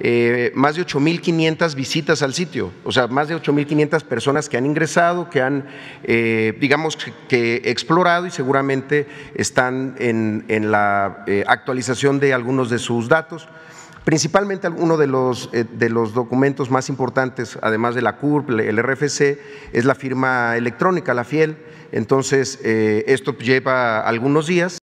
Eh, más de 8.500 visitas al sitio, o sea, más de 8.500 personas que han ingresado, que han, eh, digamos, que explorado y seguramente están en, la eh, actualización de algunos de sus datos. Principalmente uno de los, de los documentos más importantes, además de la CURP, el RFC, es la firma electrónica, la FIEL. Entonces, esto lleva algunos días.